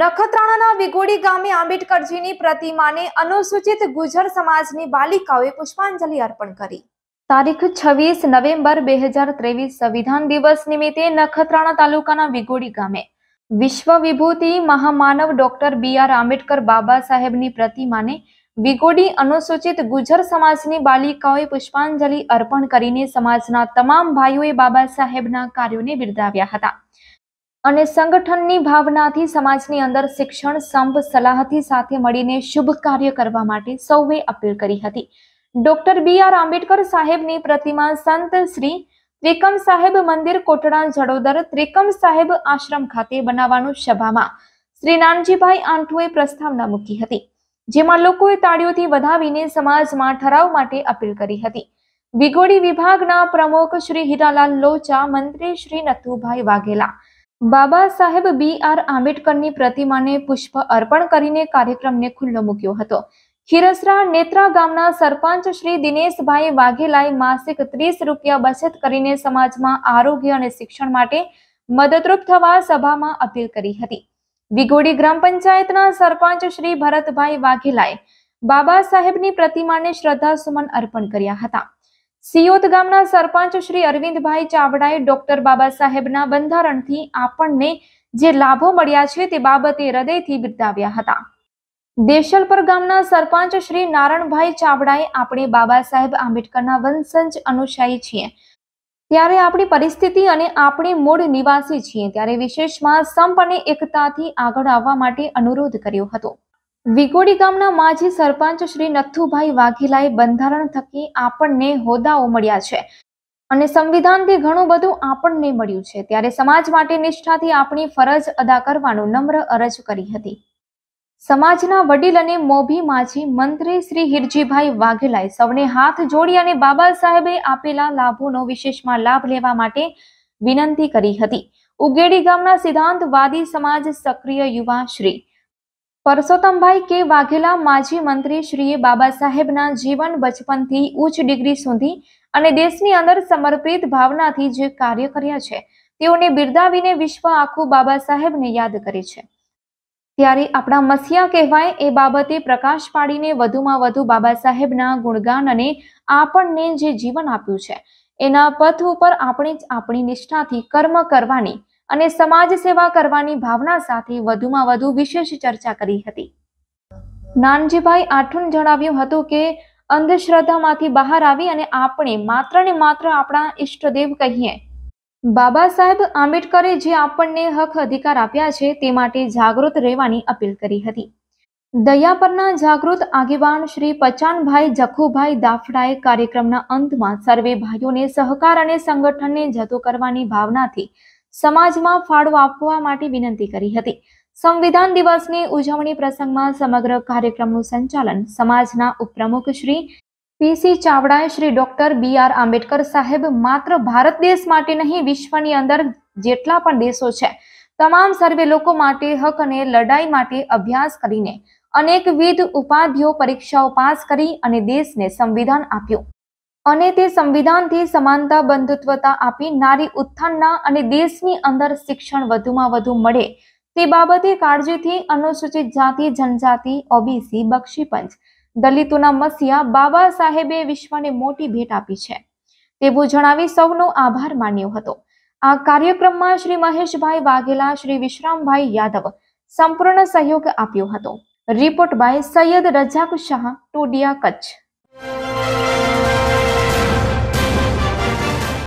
નખત્રાણાના વિગોડી ગામે આંબેડકરજીની પ્રતિમાને અનુસૂચિત ગુજર સમાજની બાલિકાઓએ પુષ્પાંજલિ અર્પણ કરી તારીખ છવ્વીસ નવેમ્બર બે હજાર ત્રેવીસ સંવિધાન દિવસ નિમિત્તે નખત્રાણા તાલુકાના વિગોડી ગામે વિશ્વ વિભૂતિ મહામાનવ ડોક્ટર બી આર આંબેડકર બાબા સાહેબની પ્રતિમાને વિગોડી અનુસૂચિત ગુજર સમાજની બાલિકાઓએ પુષ્પાંજલિ અર્પણ કરીને સમાજના તમામ ભાઈઓએ બાબા સાહેબના કાર્યોને બિરદાવ્યા હતા અને સંગઠનની ભાવનાથી સમાજની અંદર શિક્ષણ સંપ સલાહથી સાથે મળીને શુભ કાર્ય કરવા માટે સૌએ અપીલ કરી હતી ડોક્ટર બી આર આંબેડકર સાહેબની પ્રતિમા સંત શ્રી ત્રિકમ સાહેબ મંદિર કોટડા જડોદર ત્રિકમ સાહેબ આશ્રમ ખાતે બનાવવાનું સભામાં શ્રી નાનજીભાઈ આંઠુએ પ્રસ્તાવના મૂકી હતી જેમાં લોકોએ તાળીઓથી વધાવીને સમાજમાં ઠરાવ માટે અપીલ કરી હતી વિગોડી વિભાગના પ્રમુખ શ્રી હીરાલાલ લોચા મંત્રી શ્રી નથુભાઈ વાઘેલા બાબા સાહેબ બી આર આંબેડકરની પ્રતિમાને પુષ્પ અર્પણ કરીને કાર્યક્રમને ખુલ્લો મૂક્યો હતો ખીરસરા નેત્રા ગામના સરપંચ શ્રી દિનેશભાઈ વાઘેલાએ માસિક ત્રીસ રૂપિયા બચત કરીને સમાજમાં આરોગ્ય અને શિક્ષણ માટે મદદરૂપ થવા સભામાં અપીલ કરી હતી વિગોડી ગ્રામ પંચાયતના સરપંચ શ્રી ભરતભાઈ વાઘેલાએ બાબા સાહેબની પ્રતિમાને શ્રદ્ધાસુમન અર્પણ કર્યા હતા સિયોત ગામના સરપંચ શ્રી અરવિંદભાઈ ચાવડાએ ડોક્ટર બાબા સાહેબના બંધારણથી આપણને જે લાભો મળ્યા છે તે બાબતે હૃદયથી બિરદાવ્યા હતા દેશલપર ગામના સરપંચ શ્રી નારણભાઈ ચાવડાએ આપણે બાબા સાહેબ આંબેડકરના વંશંચ અનુસાયી છીએ ત્યારે આપણી પરિસ્થિતિ અને આપણે મૂળ નિવાસી છીએ ત્યારે વિશેષમાં સંપ અને એકતાથી આગળ આવવા માટે અનુરોધ કર્યો હતો વિગોડી ગામના માજી સરપંચ શ્રી નથુભાઈ વાઘેલાએ બંધારણ થકી આપણને હોદ્દાઓ મળ્યા છે અને સંવિધાનથી ઘણું બધું આપણને મળ્યું છે ત્યારે સમાજ માટે નિષ્ઠાથી આપણી ફરજ અદા કરવાનું નમ્ર અરજ કરી હતી સમાજના વડીલ અને મોભી માજી મંત્રી શ્રી હિરજીભાઈ વાઘેલાએ સૌને હાથ જોડી અને બાબા સાહેબે આપેલા લાભોનો વિશેષમાં લાભ લેવા માટે વિનંતી કરી હતી ઉગેડી ગામના સિદ્ધાંતવાદી સમાજ સક્રિય યુવા શ્રી પરસોત્તમભાઈ કે વાઘેલા માજી મંત્રી શ્રીએ બાબા સાહેબના જીવન બચપનથી ઉચ્ચ ડિગ્રી સુધી અને દેશની અંદર સમર્પિત ભાવનાથી જે કાર્ય કર્યા છે તેઓને બિરદાવીને વિશ્વ આખું બાબા સાહેબને યાદ કરે છે ત્યારે આપણા મસીહા કહેવાય એ બાબતે પ્રકાશ પાડીને વધુમાં વધુ બાબા સાહેબના ગુણગાન અને આપણને જે જીવન આપ્યું છે એના પથ ઉપર આપણે જ આપણી નિષ્ઠાથી કર્મ કરવાની અને સમાજ સેવા કરવાની ભાવના સાથે વધુમાં વધુ વિશેષ ચર્ચા કરી હતી નાનજીભાઈ આઠુન જણાવ્યું હતું કે અંધશ્રદ્ધામાંથી બહાર આવી અને આપણે માત્ર ને માત્ર આપણા ઈષ્ટદેવ કહીએ બાબા સાહેબ આંબેડકરે જે આપણને હક અધિકાર આપ્યા છે તે માટે જાગૃત રહેવાની અપીલ કરી હતી દયા પરના જાગૃત આગેવાન શ્રી પચાનભાઈ જખુભાઈ દાફડાએ કાર્યક્રમના અંતમાં સર્વે ભાઈઓને સહકાર અને સંગઠનને જતો કરવાની ભાવનાથી સમાજમાં ફાળો આપવા માટે વિનંતી કરી હતી સંવિધાન દિવસની ઉજવણી પ્રસંગમાં સમગ્ર કાર્યક્રમનું સંચાલન સમાજના ઉપપ્રમુખ શ્રી પીસી ચાવડાએ Shri doctor B R Ambedkar સાહેબ માત્ર ભારત દેશ માટે નહીં વિશ્વની અંદર જેટલા પણ દેશો છે તમામ સર્વે લોકો માટે હક અને લડાઈ માટે અભ્યાસ કરીને અનેકવિધ ઉપાધિઓ પરીક્ષાઓ પાસ કરી અને દેશને સંવિધાન આપ્યું અને તે સંવિધાનથી સમાનતા બંધુત્વતા આપી નારી ઉત્થાનના અને દેશની અંદર શિક્ષણ વધુમાં વધુ મળે તે બાબતે કાળજીથી અનુસૂચિત જાતિ જનજાતિ ઓબીસી બક્ષી પંચ દલિતોના મસીહા બાબા સાહેબે વિશ્વને મોટી ભેટ આપી છે તેવું જણાવી સૌનો આભાર માન્યો હતો આ કાર્યક્રમમાં શ્રી મહેશભાઈ વાઘેલા શ્રી વિશ્રામભાઈ યાદવ સંપૂર્ણ સહયોગ આપ્યો હતો રિપોર્ટ બાય સૈયદ રજાક શાહ ટોડિયા કચ્છ